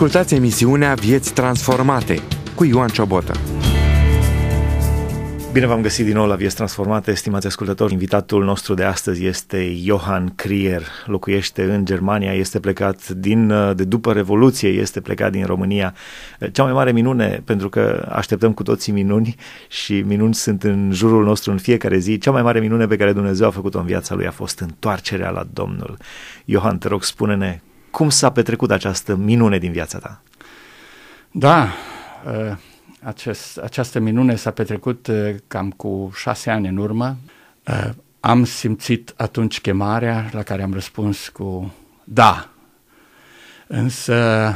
Ascultați emisiunea Vieți Transformate cu Ioan Ciobotă. Bine v-am găsit din nou la Vieți Transformate, stimați ascultători. Invitatul nostru de astăzi este Johan Krier, locuiește în Germania, este plecat din, de după Revoluție, este plecat din România. Cea mai mare minune, pentru că așteptăm cu toții minuni și minuni sunt în jurul nostru în fiecare zi, cea mai mare minune pe care Dumnezeu a făcut-o în viața lui a fost întoarcerea la Domnul. Johan, te rog, spune-ne cum s-a petrecut această minune din viața ta? Da, ă, acest, această minune s-a petrecut ă, cam cu șase ani în urmă. Ă, am simțit atunci chemarea la care am răspuns cu da. Însă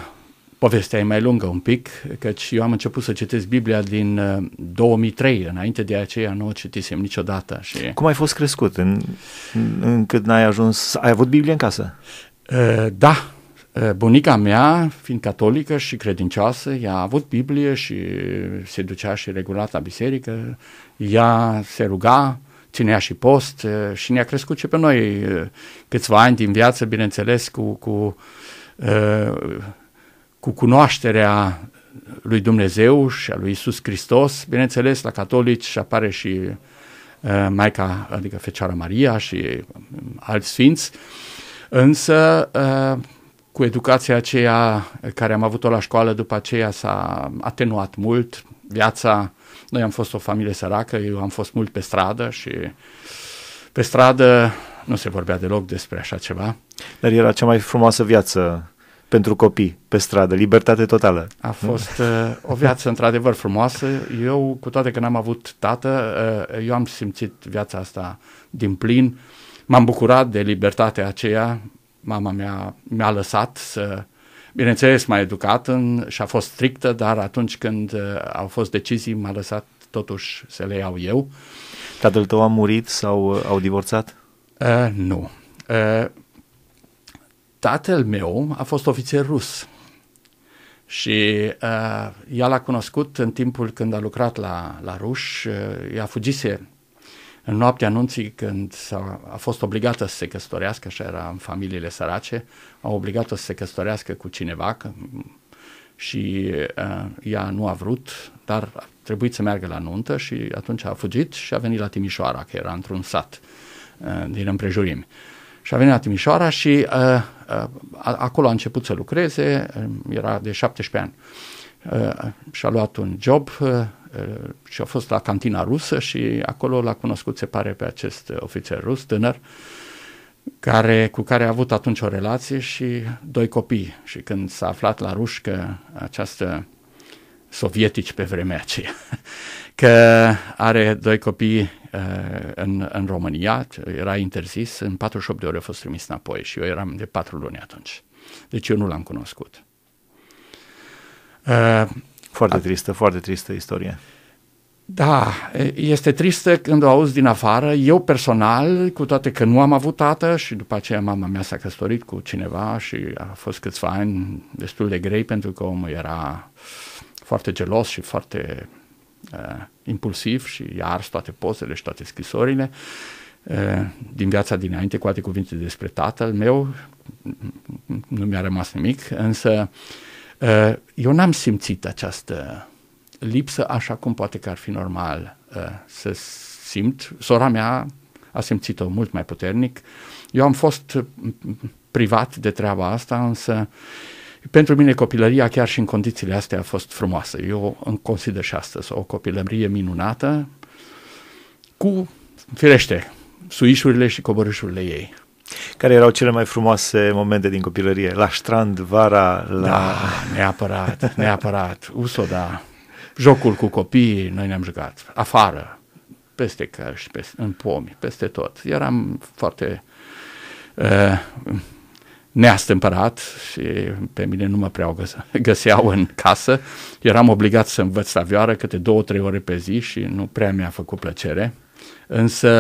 povestea e mai lungă un pic, căci eu am început să citesc Biblia din 2003, înainte de aceea nu o citisem niciodată. Și... Cum ai fost crescut în, în, cât n-ai ajuns, ai avut Biblie în casă? Eh, da, eh, bunica mea, fiind catolică și credincioasă, ea a avut Biblie și se ducea și regulat la biserică, ea se ruga, ținea și post eh, și ne-a crescut și pe noi câțiva ani din viață, bineînțeles, cu, cu, cu cunoașterea lui Dumnezeu și a lui Isus Hristos, bineînțeles, la catolici și apare și Maica, adică Fecioara Maria și alți sfinți, uh, Însă, uh, cu educația aceea uh, care am avut-o la școală, după aceea s-a atenuat mult viața. Noi am fost o familie săracă, eu am fost mult pe stradă și pe stradă nu se vorbea deloc despre așa ceva. Dar era cea mai frumoasă viață pentru copii pe stradă, libertate totală. A fost uh, o viață într-adevăr frumoasă. Eu, cu toate că n-am avut tată, uh, eu am simțit viața asta din plin. Uh, M-am bucurat de libertatea aceea, mama mea mi-a lăsat să, bineînțeles, m-a educat în, și a fost strictă, dar atunci când uh, au fost decizii m-a lăsat totuși să le iau eu. Tatăl tău a murit sau uh, au divorțat? Uh, nu. Uh, tatăl meu a fost ofițer rus și uh, el a cunoscut în timpul când a lucrat la, la ruși, uh, a fugise în noaptea anunții când a a fost obligată să se căsătorească, așa era în familiile sărace, au obligat-o să se căsătorească cu cineva că, mm, și uh, ea nu a vrut, dar a trebuit să meargă la nuntă și atunci a fugit și a venit la Timișoara, că era într-un sat uh, din împrejurimi. Și a venit la Timișoara și uh, uh, acolo a început să lucreze, uh, era de 17 ani. Uh, Uh, și-a luat un job uh, uh, și a fost la cantina rusă și acolo l-a cunoscut, se pare, pe acest ofițer rus, tânăr, care, cu care a avut atunci o relație și doi copii. Și când s-a aflat la ruși că această sovietici pe vremea aceea, că are doi copii în, în România, era interzis, în 48 de ore a fost trimis înapoi și eu eram de patru luni atunci. Deci eu nu l-am cunoscut. Uh, foarte tristă, foarte tristă istorie. Da, este tristă când o auzi din afară. Eu personal, cu toate că nu am avut tată și după aceea mama mea s-a căsătorit cu cineva și a fost câțiva ani destul de grei pentru că omul era foarte gelos și foarte uh, impulsiv și i-a ars toate pozele și toate scrisorile uh, din viața dinainte, cu alte cuvinte despre tatăl meu, nu mi-a rămas nimic, însă uh, Eh, eu n-am simțit această lipsă așa cum poate că ar fi normal eh, să simt. Sora mea a simțit-o mult mai puternic. Eu am fost eh, privat de treaba asta, însă pentru mine copilăria chiar și în condițiile astea a fost frumoasă. Eu îmi consider și astăzi o copilărie minunată cu, firește, suișurile și coborâșurile ei. Care erau cele mai frumoase momente din copilărie? La strand, vara, la... Da, neapărat, neapărat. Usoda, jocul cu copiii, noi ne-am jucat afară, peste căști, peste, în pomi, peste tot. Eram foarte uh, neastâmpărat și pe mine nu mă prea găseau în casă. Eram obligat să învăț la vioară câte două, trei ore pe zi și nu prea mi-a făcut plăcere. Însă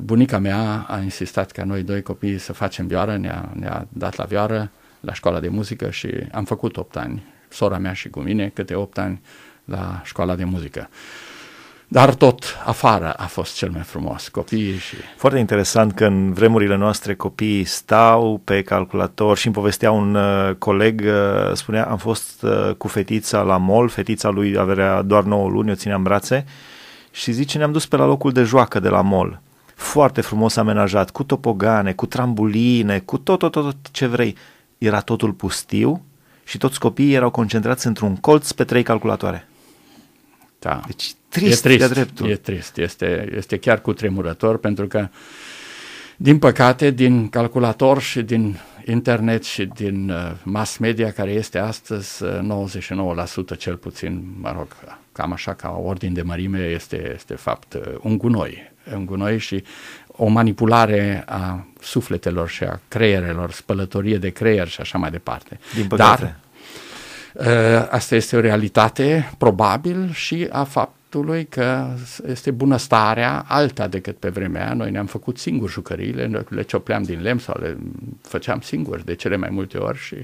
bunica mea a insistat ca noi doi copii să facem vioară, ne-a, ne dat la vioară, la școala de muzică și am făcut 8 ani, sora mea și cu mine, câte 8 ani la școala de muzică. Dar tot afară a fost cel mai frumos, copiii și... Foarte interesant că în vremurile noastre copiii stau pe calculator și îmi povestea un uh, coleg, uh, spunea, am fost uh, cu fetița la mol, fetița lui avea doar 9 luni, o țineam brațe, uh, și zice ne-am dus pe la locul de joacă de la mall. Foarte frumos amenajat, cu topogane, cu trambuline, cu tot, tot, tot, tot ce vrei. Era totul pustiu și toți copiii erau concentrați într-un colț pe trei calculatoare. Da. Deci trist, e trist de dreptul. E trist, este, este chiar cu tremurător pentru că din păcate, din calculator și din internet și din uh, mass media care este astăzi 99% uh, cel puțin, mă rog, cam așa ca ordin de mărime, este, este fapt uh, un gunoi. Un gunoi și o manipulare a sufletelor și a creierelor, spălătorie de creier și așa mai departe. Din păcate. Dar uh, asta este o realitate, probabil, și a faptului că este bunăstarea alta decât pe vremea Noi ne-am făcut singuri jucăriile, le ciopleam din lemn sau le făceam singur de cele mai multe ori. Și,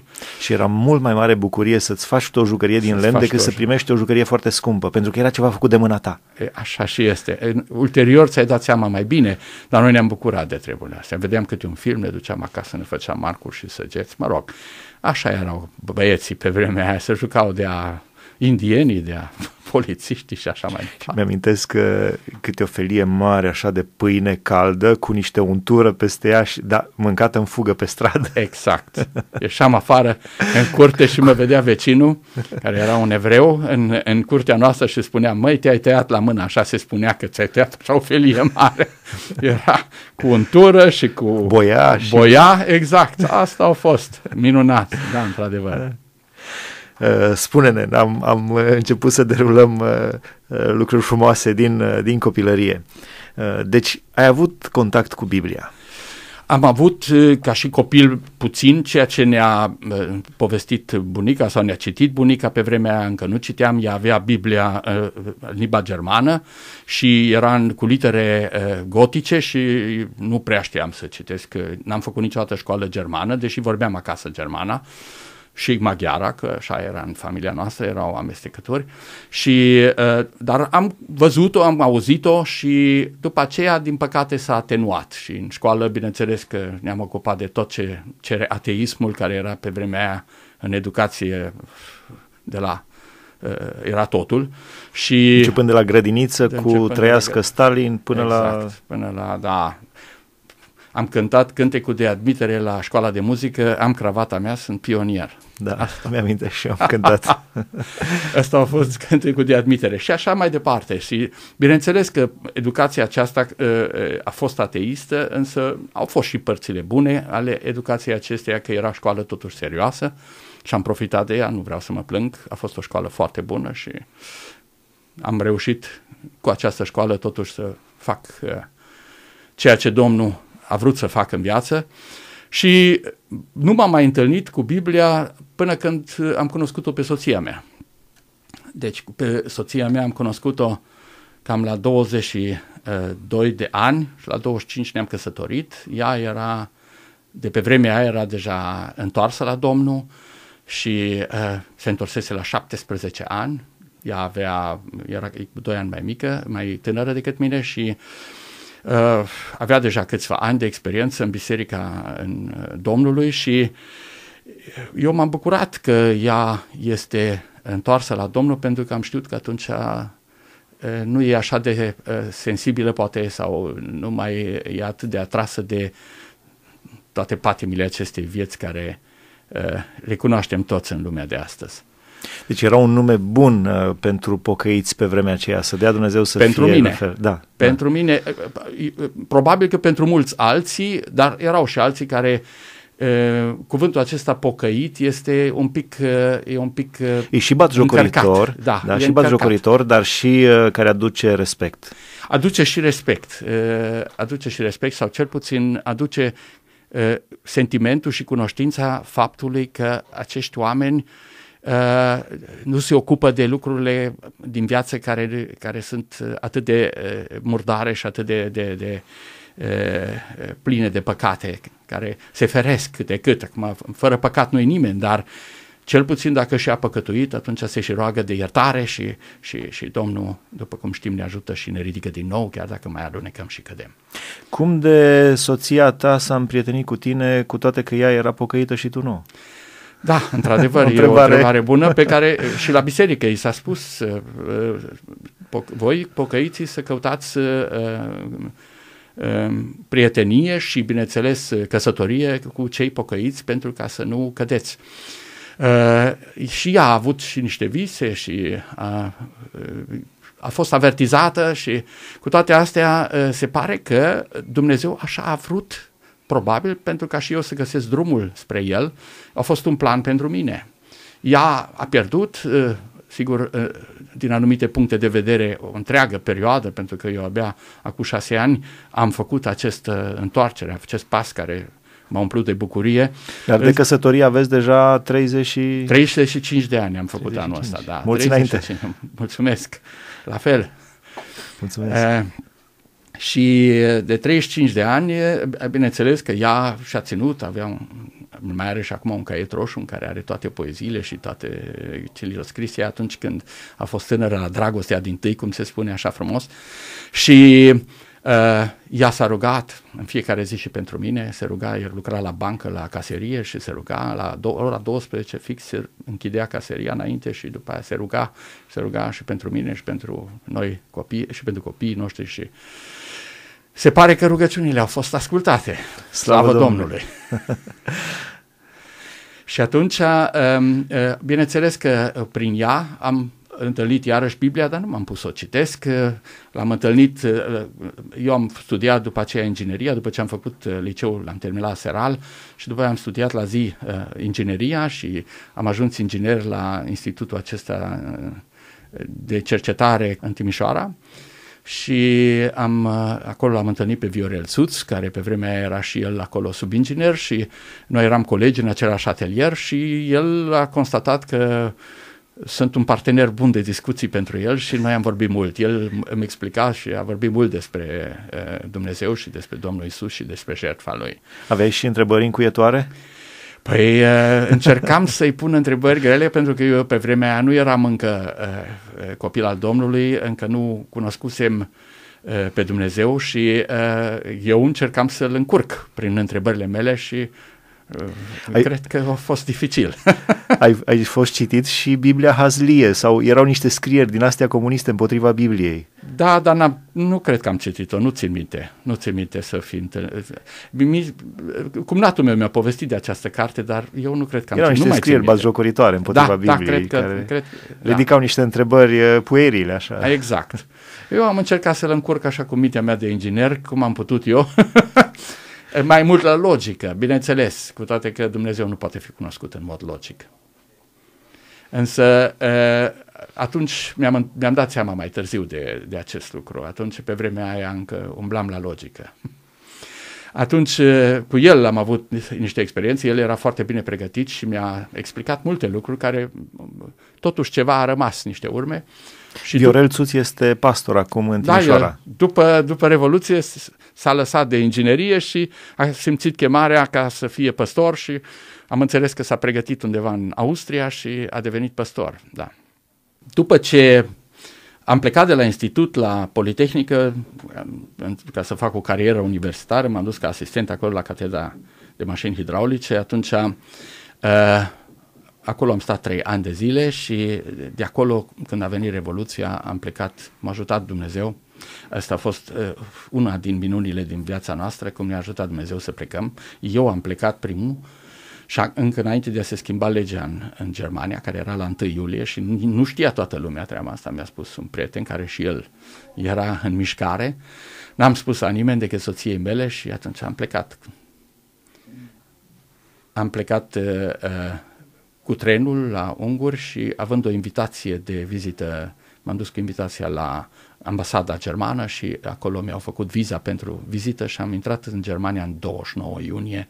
și era mult mai mare bucurie să-ți faci tu o jucărie din lemn decât să primești o jucărie foarte scumpă, pentru că era ceva făcut de mâna ta. Așa și este. Ulterior ți-ai dat seama mai bine, dar noi ne-am bucurat de treburile astea. Vedeam câte un film, ne duceam acasă, ne făceam marcuri și săgeți, mă rog. Așa erau băieții pe vremea aia, să jucau de a indienii, de a polițiștii și așa mai departe. Și mi-amintesc că câte o felie mare așa de pâine caldă cu niște untură peste ea și da, mâncată în fugă pe stradă. Exact. Ieșeam afară în curte și mă vedea vecinul, care era un evreu, în, în curtea noastră și spunea, măi, te-ai tăiat la mână, așa se spunea că ți-ai tăiat așa o felie mare. Era cu untură și cu... Boia. Și... Boia, exact. Asta a fost minunat, da, într-adevăr. Da. Eh, spune-ne, am, am eh, început să derulăm eh, lucruri frumoase din, din copilărie. Deci, ai avut contact cu Biblia. Am avut ca și copil puțin ceea ce ne-a povestit bunica sau ne-a citit bunica pe vremea aia, încă nu citeam, ea avea Biblia în limba germană și era în, cu litere gotice și nu prea știam să citesc, n-am făcut niciodată școală germană, deși vorbeam acasă germana și maghiara, că așa era în familia noastră, erau amestecători, și, ă, dar am văzut-o, am auzit-o și după aceea, din păcate, s-a atenuat și în școală, bineînțeles că ne-am ocupat de tot ce cere ateismul, care era pe vremea aia în educație de la ă, era totul. Și începând de la grădiniță de cu Trăiască la... Stalin până exact, la... până la, da, am cântat cântecul de admitere la școala de muzică, am cravata mea, sunt pionier. Da, asta mi-am și eu am cântat. asta a fost cântecul de admitere și așa mai departe. Și bineînțeles că educația aceasta ă, ă, a fost ateistă, însă au fost și părțile bune ale educației acesteia, că era școală totuși serioasă și am profitat de ea, nu vreau să mă plâng, a fost o școală foarte bună și am reușit cu această școală totuși să fac ă, ceea ce Domnul a vrut să facă în viață și nu m-am mai întâlnit cu Biblia până când am cunoscut-o pe soția mea. Deci pe soția mea am cunoscut-o cam la 22 de ani și la 25 ne-am căsătorit. Ea era, de pe vremea aia era deja întoarsă la Domnul și uh, se întorsese la 17 ani. Ea avea, era doi 2 ani mai mică, mai tânără decât mine și uh, Uh, avea deja câțiva ani de experiență în Biserica în uh, Domnului și eu m-am bucurat că ea este întoarsă la Domnul pentru că am știut că atunci uh, nu e așa de sensibilă poate sau nu mai e atât de atrasă de toate patimile acestei vieți care le cunoaștem toți în lumea de astăzi. Deci era un nume bun uh, pentru pocăiți pe vremea aceea, să dea Dumnezeu să pentru fie mine. Fel. Da, pentru da. mine, uh, uh, uh, probabil că pentru mulți alții, dar erau și alții care cuvântul acesta pocăit este un pic e un pic e și jocoritor, da, da, și jocoritor, dar și care aduce respect. Aduce și respect. Aduce și respect sau cel puțin aduce sentimentul și cunoștința faptului că acești oameni uh, Uh, nu se ocupă de lucrurile din viață care, care sunt uh, atât de uh, murdare și atât de, de, de uh, uh pline de păcate, care se feresc câte de cât. Acum, fără păcat nu e nimeni, dar cel puțin dacă și-a păcătuit, atunci se și roagă de iertare și, și, și Domnul, după cum știm, ne ajută și ne ridică din nou, chiar dacă mai alunecăm și cădem. Cum de soția ta s-a împrietenit cu tine, cu toate că ea era pocăită și tu nu? Uh, da, într-adevăr, o e o întrebare bună pe care eh, și la biserică i s-a spus eh, eh, voi, pocăiții, să căutați prietenie și, bineînțeles, căsătorie cu cei pocăiți pentru ca să nu cădeți. Și ea a avut și niște vise și a, a fost avertizată și cu toate astea se pare că Dumnezeu așa a vrut probabil pentru ca și eu să găsesc drumul spre el, a fost un plan pentru mine. Ea a pierdut, uh, sigur, uh, din anumite puncte de vedere, o întreagă perioadă, pentru că eu abia acum șase ani am făcut acest uh, întoarcere, acest pas care m-a umplut de bucurie. Dar de căsătorie aveți deja 30 și... 35 de ani am făcut 35. anul ăsta, da. Mulțumesc! înainte. Mulțumesc. La fel. Mulțumesc. E, eh, și eh, de 35 de ani, eh, bineînțeles că ea și-a ținut, avea un, mai are și acum un caiet roșu în care are toate poeziile și toate eh, ce le-a scris ea atunci când a fost tânără la dragostea din tâi, cum se spune așa frumos. Și uh, ea s-a rugat în fiecare zi și pentru mine, se ruga, el lucra la bancă, la caserie și se ruga la do- ora 12 fix, se închidea caseria înainte și după aia se ruga, se ruga și pentru mine și pentru noi copii și pentru copiii noștri și uh, se pare că rugăciunile au fost ascultate. Slavă, Slavă Domnului! Domnului. și atunci, um, uh, bineînțeles că uh, prin ea am întâlnit iarăși Biblia, dar nu m-am pus să o citesc. Uh, l-am întâlnit, eu am studiat după aceea ingineria, după ce am făcut liceul, l-am terminat seral și după aceea am studiat la zi ingineria și am ajuns inginer la institutul acesta de cercetare în Timișoara și am, uh, acolo l-am întâlnit pe Viorel Suț, care pe vremea aia era și el acolo subinginer și noi eram colegi în același atelier și el a constatat că sunt un partener bun de discuții pentru el și noi am vorbit mult. El îmi explica și a vorbit mult despre uh, Dumnezeu și despre Domnul Isus și despre jertfa lui. Aveai și întrebări încuietoare? Uh, Păi eh, încercam să-i pun întrebări grele pentru că eu pe vremea aia nu eram încă eh, eh, copil al Domnului, încă nu cunoscusem pe Dumnezeu și eu încercam să-l încurc prin întrebările mele și ai, cred că a fost dificil. ai, ai fost citit și Biblia Hazlie sau erau niște scrieri din astea comuniste împotriva Bibliei. Da, dar nu cred că am citit-o, nu țin minte, nu țin minte să fi întâlnit. Cumnatul meu mi-a povestit de această carte, dar eu nu cred că am Erau niște nu scrieri bazjocoritoare împotriva da, Bibliei, da, cred că, care cred, ridicau da. niște întrebări puerile, așa. Exact. Eu am încercat să-l încurc așa cu mintea mea de inginer, cum am putut eu, mai mult la logică, bineînțeles, cu toate că Dumnezeu nu poate fi cunoscut în mod logic. Însă eh, atunci mi-am, mi-am dat seama mai târziu de, de acest lucru. Atunci, pe vremea aia, încă umblam la logică. Atunci eh, cu el am avut niște experiențe, el era foarte bine pregătit și mi-a explicat multe lucruri care mm, totuși ceva a rămas, niște urme. Și Viorel dup- Țuț este pastor acum în da, Timișoara. Da, el, după, după Revoluție s-a lăsat de inginerie și a simțit chemarea ca să fie pastor și am înțeles că s-a pregătit undeva în Austria și a devenit păstor, da. După ce am plecat de la institut la Politehnică ca să fac o carieră universitară, m-am dus ca asistent acolo la catedra de mașini hidraulice, atunci uh, acolo am stat trei ani de zile și de acolo, când a venit Revoluția, am plecat, m-a ajutat Dumnezeu. Asta a fost uh, una din minunile din viața noastră, cum ne-a ajutat Dumnezeu să plecăm. Eu am plecat primul, și încă înainte de a se schimba legea în, în Germania, care era la 1 iulie și nu știa toată lumea treaba asta, mi-a spus un prieten care și el era în mișcare, n-am spus la nimeni decât soției mele și atunci am plecat. Am plecat uh, uh cu trenul la Unguri și având o invitație de vizită, m-am dus cu invitația la ambasada germană și acolo mi-au făcut viza pentru vizită și am intrat în Germania în 29 iunie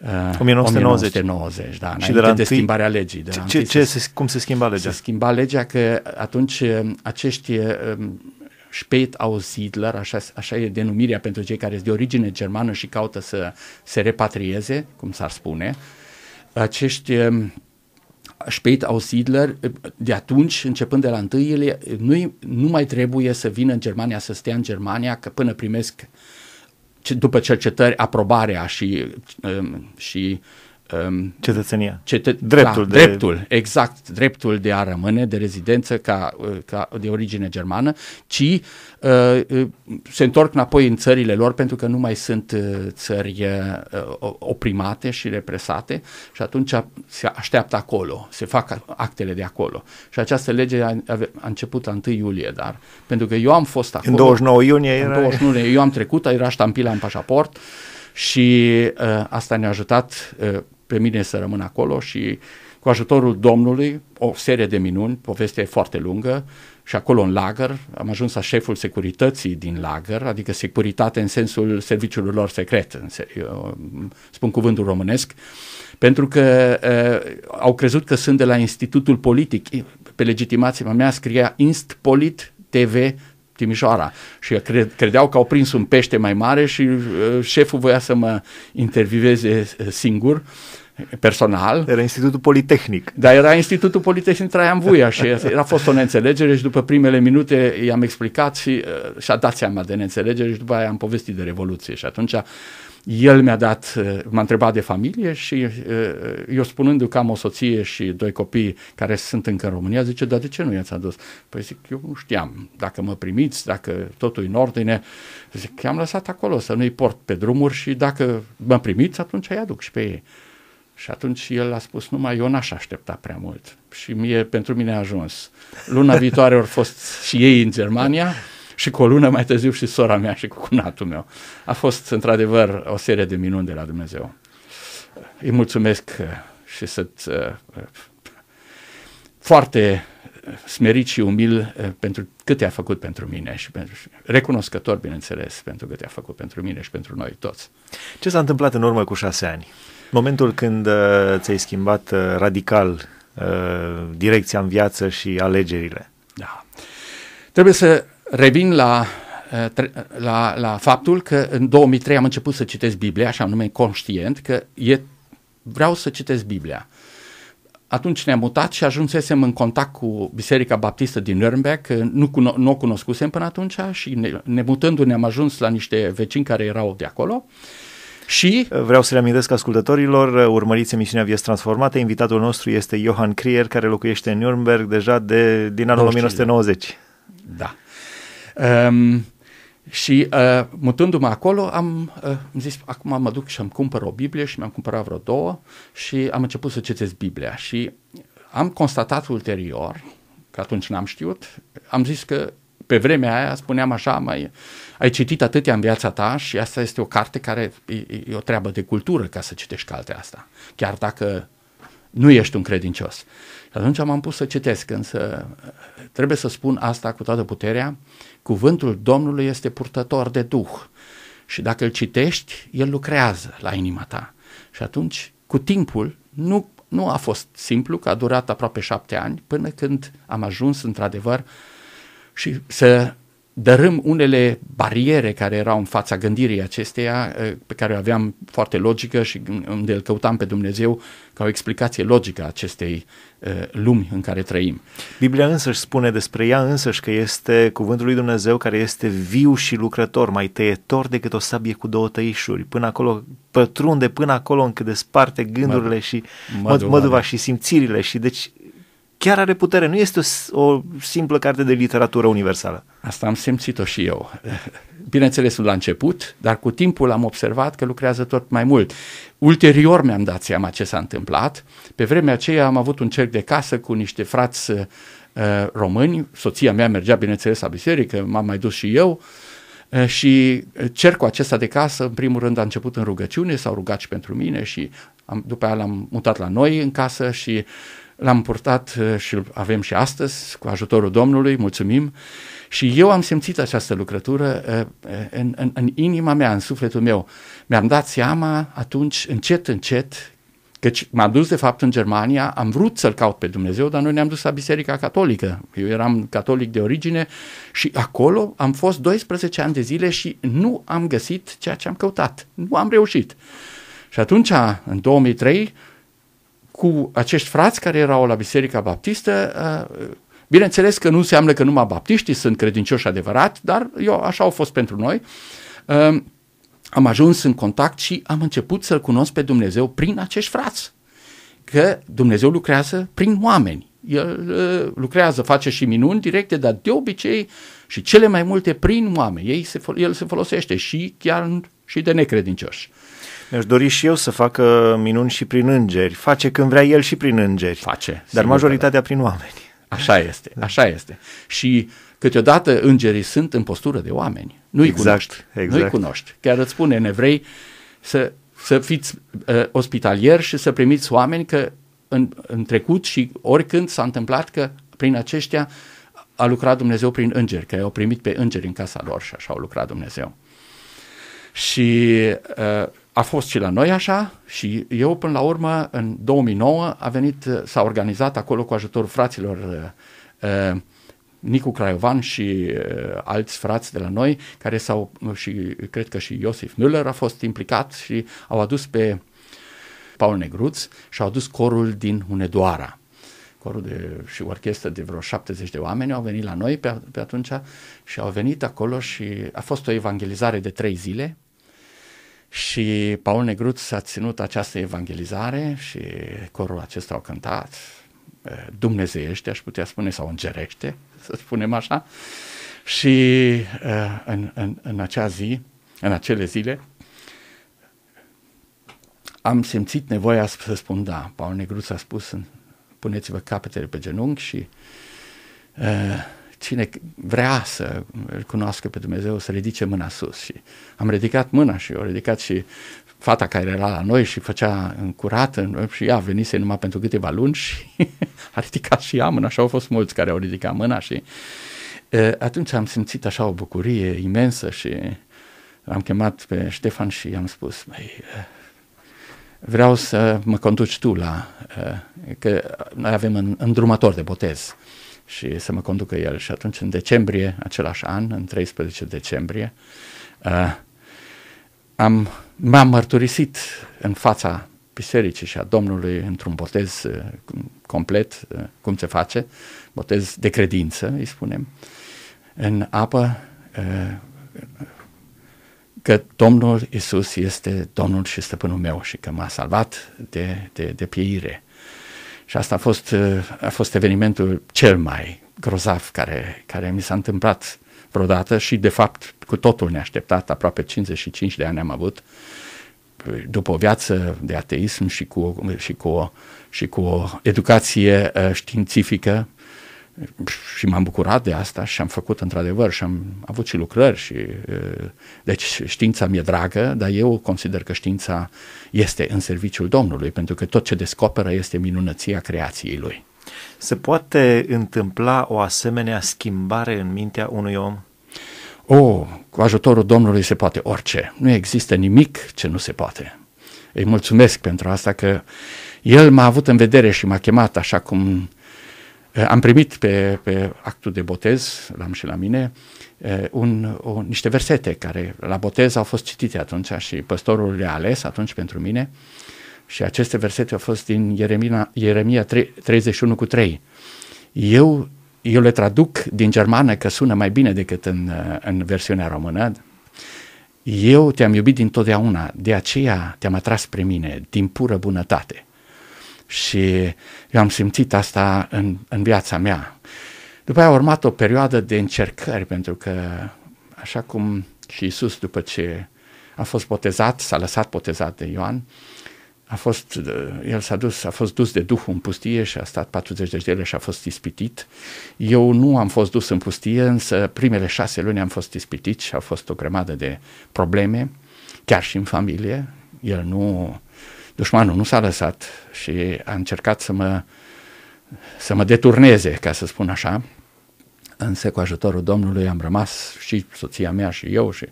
1990. Uh, 1990 da, și de, de schimbarea legii. De ce, ce, se, cum se schimba legea? Se schimba legea că atunci um, acești um, Spät Siedler, așa, așa e denumirea pentru cei care sunt de origine germană și caută să se repatrieze, cum s-ar spune, acești um, Spät Siedler, de atunci, începând de la întâi, nu, nu mai trebuie să vină în Germania, să stea în Germania, că până primesc uh, după cercetări aprobarea și, um, și um, cetățenia. Cetă- da, dreptul. Da, de... Dreptul, exact, dreptul de a rămâne de rezidență ca, uh, ca de origine germană, ci uh, uh, se întorc înapoi în țările lor pentru că nu mai sunt uh, țări uh, oprimate și represate și atunci se așteaptă acolo, se fac actele de acolo. Și această lege a, a început la 1 iulie, dar pentru că eu am fost acolo. În 29 iunie era... În 29 iunie, eu am trecut, era ștampila în pașaport și uh, asta ne-a ajutat uh, pe mine să rămân acolo și cu ajutorul Domnului, o serie de minuni, Poveste foarte lungă, și acolo în lagăr, am ajuns la șeful securității din lagăr, adică securitate în sensul serviciului lor secret, în seri, spun cuvântul românesc, pentru că uh, au crezut că sunt de la Institutul Politic, pe legitimația mea scria Instpolit TV Timișoara și credeau că au prins un pește mai mare și uh, șeful voia să mă intervieveze uh, singur personal. Era Institutul Politehnic. Da, era Institutul Politehnic Traian Vuia și era fost o neînțelegere și după primele minute i-am explicat și uh, și-a dat seama de neînțelegere și după aia am povestit de Revoluție și atunci el mi-a dat, uh, m-a întrebat de familie și uh, uh, eu spunându-i că am o soție și doi copii care sunt încă în România, zice, dar de ce nu i-ați adus? Păi zic, eu nu știam dacă mă primiți, dacă totul e în ordine. Zic, i-am lăsat acolo să nu-i port pe drumuri și dacă mă primiți, atunci îi aduc și pe ei. Și atunci el a spus, numai eu n-aș aștepta prea mult. Și mie, pentru mine a ajuns. Luna viitoare au fost și ei în Germania și cu o lună mai târziu și sora mea și cu cunatul meu. A fost într-adevăr o serie de minuni de la Dumnezeu. Îi mulțumesc uh, și sunt uh, uh, foarte smerit și umil pentru câte a făcut pentru mine și pentru, recunoscător, bineînțeles, pentru câte a făcut pentru mine și pentru noi toți. Ce s-a întâmplat în urmă cu șase ani? Momentul când ți-ai schimbat radical direcția în viață și alegerile. Da. Trebuie să Revin la, eh, la, la faptul că în 2003 am început să citesc Biblia, așa nume conștient, că e, vreau să citesc Biblia. Atunci ne-am mutat și ajunsesem în contact cu Biserica Baptistă din Nürnberg, că nu, nu o cunoscusem până atunci și ne, ne mutându-ne am ajuns la niște vecini care erau de acolo. Și vreau să reamintesc ascultătorilor, urmăriți emisiunea Vieți Transformate. Invitatul nostru este Johan Krier, care locuiește în Nürnberg deja de, din anul 1990. Da. Um, și uh, mutându-mă acolo, am uh, zis, acum mă duc și îmi cumpăr o Biblie și mi-am cumpărat vreo două și am început să citesc Biblia. Și am constatat ulterior, că atunci n-am știut, am zis că pe vremea aia spuneam așa, mai, ai citit atâtea în viața ta și asta este o carte care e, e o treabă de cultură ca să citești cartea asta, chiar dacă nu ești un credincios. Și atunci m-am pus să citesc, însă eh, trebuie să spun asta cu toată puterea, uh, Cuvântul Domnului este purtător de Duh și dacă îl citești, el lucrează la inima ta. Și atunci, cu timpul, nu, nu a fost simplu, că a durat aproape șapte ani, până când am ajuns într-adevăr și să dărâm unele bariere care erau în fața gândirii acesteia, eh, pe care o aveam foarte logică și unde îl căutam pe Dumnezeu ca o explicație logică a acestei eh, lumi în care trăim. Biblia însăși spune despre ea însăși că este cuvântul lui Dumnezeu care este viu și lucrător, mai tăietor decât o sabie cu două tăișuri, până acolo pătrunde până acolo încât desparte gândurile mă, și măduva mă, mă și simțirile și deci chiar are putere, nu este o, o simplă carte de literatură universală. Asta am simțit-o și eu. Bineînțeles, la început, dar cu timpul am observat că lucrează tot mai mult. Ulterior mi-am dat seama ce s-a întâmplat. Pe vremea aceea am avut un cerc de casă cu niște frați uh, români. Soția mea mergea, bineînțeles, la biserică, m-am mai dus și eu. Uh, și cercul acesta de casă, în primul rând, a început în rugăciune, s-au rugat și pentru mine și am, după aia l-am mutat la noi în casă și uh, L-am purtat uh, și îl avem și astăzi, cu ajutorul Domnului, mulțumim. Și eu am simțit această lucrătură uh, uh, în, în, în inima mea, în sufletul meu. Mi-am dat seama atunci, încet, încet, Căci m-am dus, de fapt, în Germania, am vrut să-L caut pe Dumnezeu, dar noi ne-am dus la Biserica Catolică. Eu eram catolic de origine și acolo am fost 12 ani de zile și nu am găsit ceea ce am căutat. Nu am reușit. Și atunci, în 2003, cu acești frați care erau la Biserica Baptistă. Uh, bineînțeles că nu înseamnă că numai baptiștii sunt credincioși adevărat, dar eu așa au fost pentru noi. Um, am ajuns în contact și am început să-L cunosc pe Dumnezeu prin acești frați. Că Dumnezeu lucrează prin oameni. El uh, lucrează, face și minuni directe, dar de obicei și cele mai multe prin oameni. el se folosește și chiar și de necredincioși. Mi-aș dori și eu să facă minuni și prin îngeri. Face când vrea el și prin îngeri. Face. Dar majoritatea da. prin oameni. Așa este, da. așa este. Și câteodată îngerii sunt în postură de oameni. Nu-i exact, cunoști. Exact. Nu-i cunoști. Chiar îți spune în evrei să, să fiți uh, ospitalieri și să primiți oameni că în, în trecut și oricând s-a întâmplat că prin aceștia a lucrat Dumnezeu prin îngeri, că i-au primit pe îngeri în casa lor și așa au lucrat Dumnezeu. Și uh, a fost și la noi așa și eu până la urmă în 2009 a venit, s-a organizat acolo cu ajutorul fraților uh, uh, Nicu Craiovan și uh, alți frați de la noi care s-au și cred că și Iosif Müller a fost implicat și au adus pe Paul Negruț și au adus corul din Hunedoara corul de, și orchestră de vreo 70 de oameni au venit la noi pe, pe atunci și au venit acolo și a fost o evangelizare de trei zile și Paul Negruț a ținut această evangelizare și corul acesta au cântat dumnezeiește, aș putea spune, sau îngerește, să spunem așa. Și în, în, în acea zi, în acele zile, am simțit nevoia să spun da. Paul Negruț a spus, puneți-vă capetele pe genunchi și uh, cine vrea să îl cunoască pe Dumnezeu să ridice mâna sus și am ridicat mâna și o ridicat și fata care era la noi și făcea curată și ea venise numai pentru câteva luni și a ridicat și ea mâna, și au fost mulți care au ridicat mâna și atunci am simțit așa o bucurie imensă și am chemat pe Ștefan și i-am spus, mai vreau să mă conduci tu la, că noi avem un îndrumător de botez și să mă conducă el. Și atunci, în decembrie, același an, în 13 decembrie, uh, am, m-am mărturisit în fața bisericii și a Domnului într-un botez uh, complet, uh, cum se face, botez de credință, îi spunem, în apă, uh, că Domnul Isus este Domnul și Stăpânul meu și că m-a salvat de, de, de pieire. Și asta a fost, uh, a fost evenimentul cel mai grozav care, care mi s-a întâmplat vreodată și, de fapt, cu totul neașteptat, aproape 55 de ani am avut, după o viață de ateism și cu, și cu, și cu o educație uh, științifică, și m-am bucurat de asta și am făcut într-adevăr și am avut și lucrări și deci știința mi-e dragă, dar eu consider că știința este în serviciul Domnului pentru că tot ce descoperă este minunăția creației lui. Se poate întâmpla o asemenea schimbare în mintea unui om? O, oh, cu ajutorul Domnului se poate orice. Nu există nimic ce nu se poate. Îi mulțumesc pentru asta că el m-a avut în vedere și m-a chemat așa cum Eh, am primit pe, pe actul de botez, l-am și la mine, eh, un, o, niște versete care la botez au fost citite atunci și păstorul le-a ales atunci pentru mine și aceste versete au fost din Ieremina, Ieremia 3, 31 cu 3. Eu, eu le traduc din germană că sună mai bine decât în, eh, în versiunea română. Eu te-am iubit dintotdeauna, de aceea te-am atras spre mine, din pură bunătate și eu am simțit asta în, în viața mea. După aia a urmat o perioadă de încercări, pentru că așa cum și Isus după ce a fost botezat, s-a lăsat botezat de Ioan, a fost, uh, el s-a dus, a fost dus de Duhul în pustie și a stat 40 de zile și a fost ispitit. Eu nu am fost dus în pustie, însă primele șase luni am fost ispitit și a fost o grămadă de probleme, chiar și în familie. El nu Dușmanul nu s-a lăsat și a încercat să mă, să mă deturneze, ca să spun așa, însă cu ajutorul Domnului am rămas și soția mea și eu și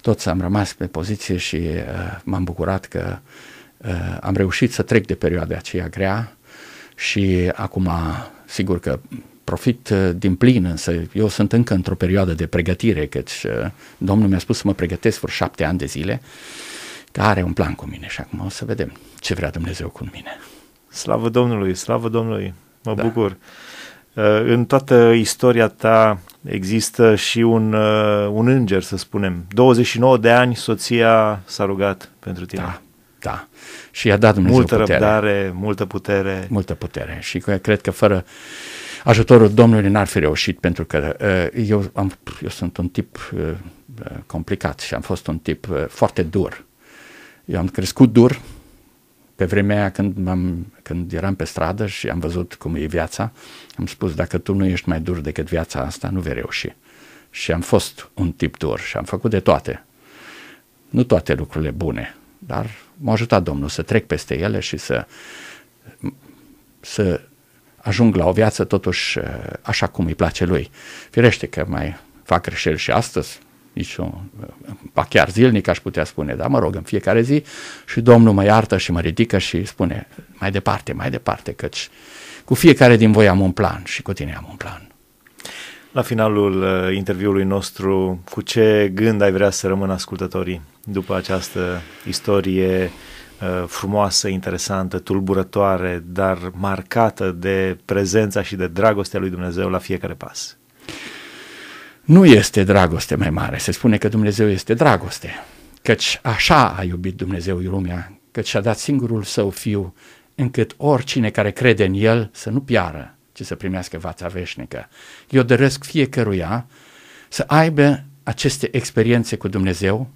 toți am rămas pe poziție și uh, m-am bucurat că uh, am reușit să trec de perioada aceea grea și acum sigur că profit uh, din plin, însă eu sunt încă într-o perioadă de pregătire, căci uh, Domnul mi-a spus să mă pregătesc vreo șapte ani de zile uh, dar are un plan cu mine și acum o să vedem ce vrea Dumnezeu cu mine. Slavă Domnului, slavă Domnului, mă da. bucur. Uh, în toată istoria ta există și un, uh, un înger, să spunem. 29 de ani soția s-a rugat pentru tine. Da, da. Și i-a dat Dumnezeu multă putere. răbdare, multă putere. Multă putere și cred că fără ajutorul Domnului n-ar fi reușit pentru că uh, eu, am, eu sunt un tip complicat și am fost un tip foarte dur eu am crescut dur pe vremea aia când, am, când eram pe stradă și am văzut cum e viața, am spus, dacă tu nu ești mai dur decât viața asta, nu vei reuși. Și am fost un tip dur și am făcut de toate. Nu toate lucrurile bune, dar m-a ajutat Domnul să trec peste ele și să, să ajung la o viață totuși așa cum îi place lui. Firește că mai fac greșeli și astăzi, o, ba chiar zilnic aș putea spune, dar mă rog, în fiecare zi și Domnul mă iartă și mă ridică și spune mai departe, mai departe, căci cu fiecare din voi am un plan și cu tine am un plan. La finalul uh, interviului nostru, cu ce gând ai vrea să rămână ascultătorii după această istorie uh, frumoasă, interesantă, tulburătoare, dar marcată de prezența și de dragostea lui Dumnezeu la fiecare pas? Nu este dragoste mai mare, se spune că Dumnezeu este dragoste, căci așa a iubit Dumnezeu lumea, căci și-a dat singurul său fiu, încât oricine care crede în el să nu piară, ci să primească vața veșnică. Eu doresc fiecăruia să aibă aceste experiențe cu Dumnezeu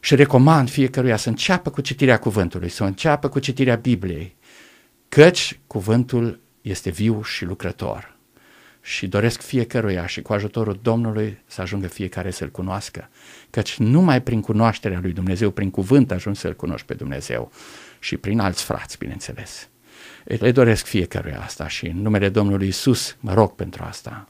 și recomand fiecăruia să înceapă cu citirea cuvântului, să înceapă cu citirea Bibliei, căci cuvântul este viu și lucrător și doresc fiecăruia și cu ajutorul Domnului să ajungă fiecare să-L cunoască. Căci numai prin cunoașterea lui Dumnezeu, prin cuvânt ajungi să-L cunoști pe Dumnezeu și prin alți frați, bineînțeles. Le doresc fiecăruia asta și în numele Domnului Isus mă rog pentru asta.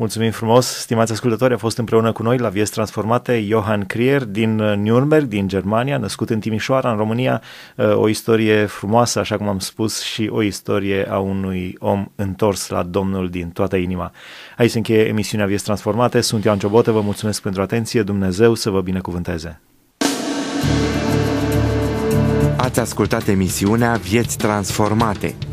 Mulțumim frumos, stimați ascultători, a fost împreună cu noi la Vieți Transformate Johan Krier din uh, Nürnberg, din Germania, născut în Timișoara, în România, uh, o istorie frumoasă, așa cum am spus, și o istorie a unui om întors la Domnul din toată inima. Aici se încheie emisiunea Vieți Transformate, sunt Ioan Ciobotă, vă mulțumesc pentru atenție, Dumnezeu să vă binecuvânteze! Ați ascultat emisiunea Vieți Transformate –